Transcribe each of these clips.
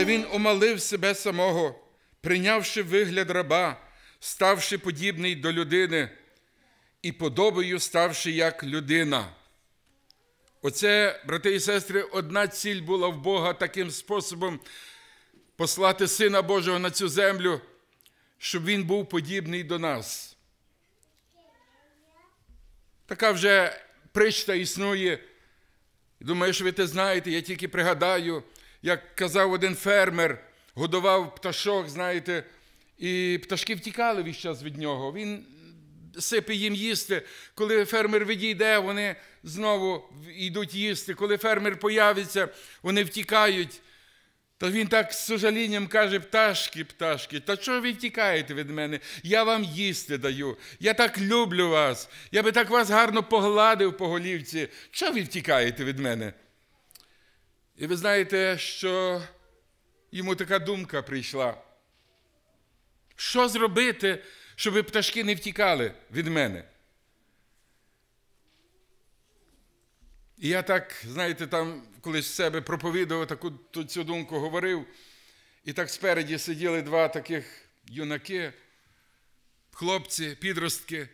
Але він омалив себе самого, прийнявши вигляд раба, ставши подібний до людини і подобою ставши як людина. Оце, брати і сестри, одна ціль була в Бога таким способом послати Сина Божого на цю землю, щоб Він був подібний до нас. Така вже причта існує. Думаю, що ви те знаєте, я тільки пригадаю як казав один фермер, годував пташок, знаєте, і пташки втікали весь час від нього. Він сипе їм їсти. Коли фермер відійде, вони знову йдуть їсти. Коли фермер появиться, вони втікають. Та він так з сужалінням каже: пташки, пташки, та чого ви втікаєте від мене? Я вам їсти даю. Я так люблю вас. Я би так вас гарно погладив по голівці. Чого ви втікаєте від мене? І ви знаєте, що йому така думка прийшла. Що зробити, щоб пташки не втікали від мене? І я так, знаєте, там колись в себе проповідував, таку цю думку говорив. І так спереді сиділи два таких юнаки, хлопці, підростки.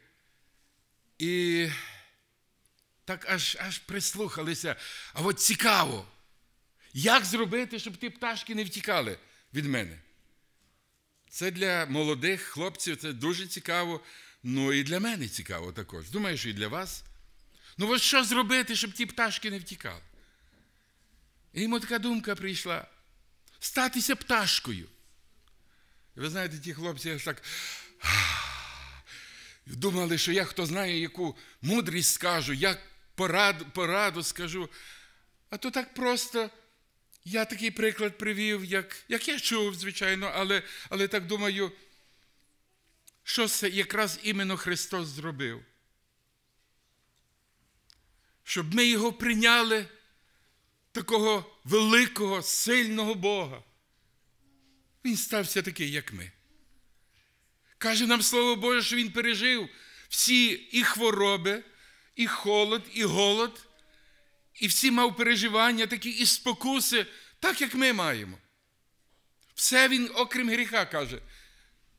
І так аж аж прислухалися. А от цікаво. Як зробити, щоб ті пташки не втікали від мене? Це для молодих хлопців це дуже цікаво. Ну і для мене цікаво також. Думаєш і для вас. Ну, от що зробити, щоб ті пташки не втікали? І йому така думка прийшла: статися пташкою. І ви знаєте, ті хлопці аж так думали, що я хто знає, яку мудрість скажу, як пораду, пораду скажу. А то так просто. Я такий приклад привів, як як я чув, звичайно, але але так думаю, що це якраз іменно Христос зробив. Щоб ми його прийняли, такого великого, сильного Бога. Він стався такий, як ми. Каже нам Слово Боже, що Він пережив всі і хвороби, і холод, і голод і всі мав переживання, такі і спокуси, так як ми маємо. Все він, окрім гріха, каже,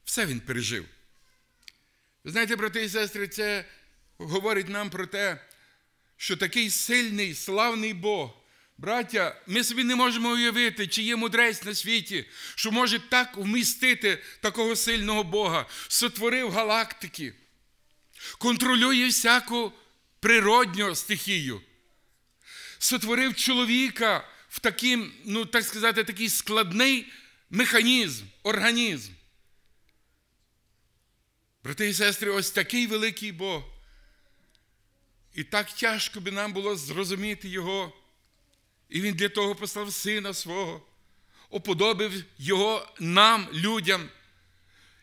все він пережив. Ви знаєте, брати і сестри, це говорить нам про те, що такий сильний, славний Бог. Браття, ми собі не можемо уявити, чи є мудрець на світі, що може так вмістити такого сильного Бога, сотворив галактики, контролює всяку природню стихію сотворив чоловіка в такий, ну так сказати, такий складний механізм, організм. Брати і сестри, ось такий великий Бог. І так тяжко би нам було зрозуміти Його. І Він для того послав Сина свого, уподобив Його нам, людям.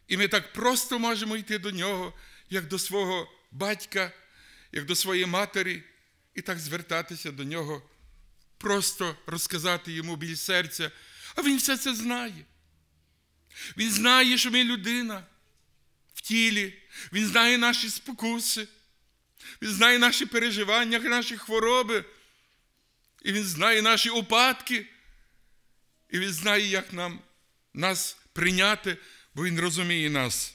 І ми так просто можемо йти до нього, як до свого батька, як до своєї матері, і так звертатися до нього, просто розказати йому біль серця, а він все це знає. Він знає, що ми людина в тілі, він знає наші спокуси, він знає наші переживання, наші хвороби, і Він знає наші упадки, і Він знає, як нам нас прийняти, бо Він розуміє нас.